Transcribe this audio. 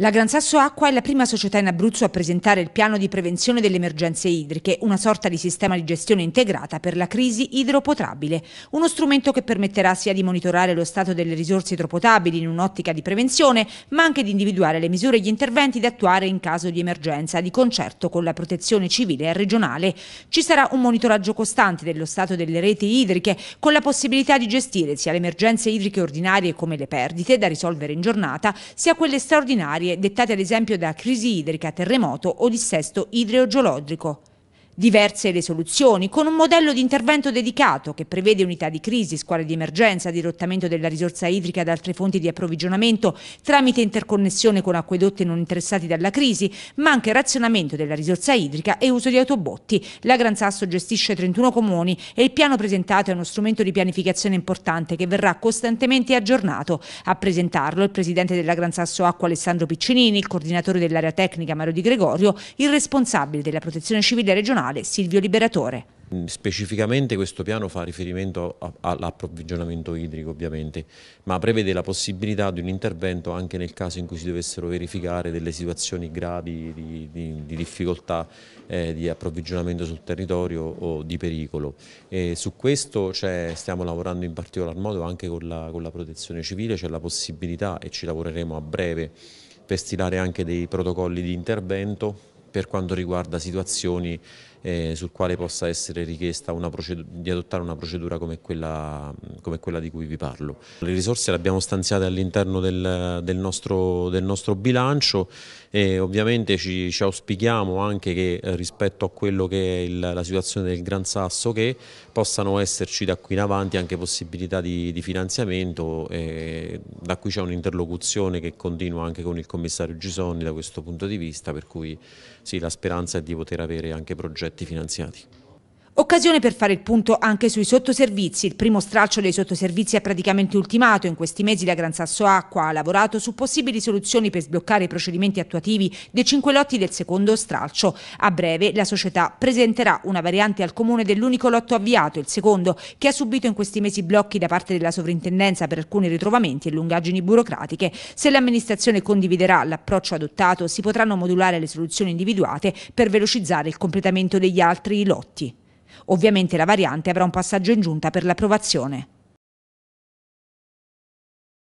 La Gran Sasso Acqua è la prima società in Abruzzo a presentare il piano di prevenzione delle emergenze idriche, una sorta di sistema di gestione integrata per la crisi idropotrabile. uno strumento che permetterà sia di monitorare lo stato delle risorse idropotabili in un'ottica di prevenzione, ma anche di individuare le misure e gli interventi da attuare in caso di emergenza, di concerto con la protezione civile e regionale. Ci sarà un monitoraggio costante dello stato delle reti idriche, con la possibilità di gestire sia le emergenze idriche ordinarie come le perdite da risolvere in giornata, sia quelle straordinarie dettate ad esempio da crisi idrica, terremoto o dissesto idrogeologico. Diverse le soluzioni, con un modello di intervento dedicato che prevede unità di crisi, scuole di emergenza, dirottamento della risorsa idrica ad altre fonti di approvvigionamento tramite interconnessione con acquedotti non interessati dalla crisi, ma anche razionamento della risorsa idrica e uso di autobotti. La Gran Sasso gestisce 31 comuni e il piano presentato è uno strumento di pianificazione importante che verrà costantemente aggiornato. A presentarlo il presidente della Gran Sasso Acqua Alessandro Piccinini, il coordinatore dell'area tecnica Mario Di Gregorio, il responsabile della protezione civile regionale generale Silvio Liberatore. Mm, specificamente questo piano fa riferimento all'approvvigionamento idrico ovviamente, ma prevede la possibilità di un intervento anche nel caso in cui si dovessero verificare delle situazioni gravi di, di, di difficoltà eh, di approvvigionamento sul territorio o di pericolo. E su questo cioè, stiamo lavorando in particolar modo anche con la, con la protezione civile, c'è cioè la possibilità e ci lavoreremo a breve per stilare anche dei protocolli di intervento per quanto riguarda situazioni eh, sul quale possa essere richiesta di adottare una procedura come quella, come quella, di cui vi parlo. Le risorse le abbiamo stanziate all'interno del, del, nostro, del, nostro, bilancio e ovviamente ci, ci auspichiamo anche che eh, rispetto a quello che è il, la situazione del Gran Sasso che possano esserci da qui in avanti anche possibilità di, di finanziamento eh, da qui c'è un'interlocuzione che continua anche con il commissario Gisoni da questo punto di vista per cui sì, la speranza è di poter avere anche progetti progetti finanziati. Occasione per fare il punto anche sui sottoservizi. Il primo stralcio dei sottoservizi è praticamente ultimato. In questi mesi la Gran Sasso Acqua ha lavorato su possibili soluzioni per sbloccare i procedimenti attuativi dei cinque lotti del secondo stralcio. A breve la società presenterà una variante al comune dell'unico lotto avviato, il secondo, che ha subito in questi mesi blocchi da parte della sovrintendenza per alcuni ritrovamenti e lungaggini burocratiche. Se l'amministrazione condividerà l'approccio adottato, si potranno modulare le soluzioni individuate per velocizzare il completamento degli altri lotti. Ovviamente la variante avrà un passaggio in giunta per l'approvazione.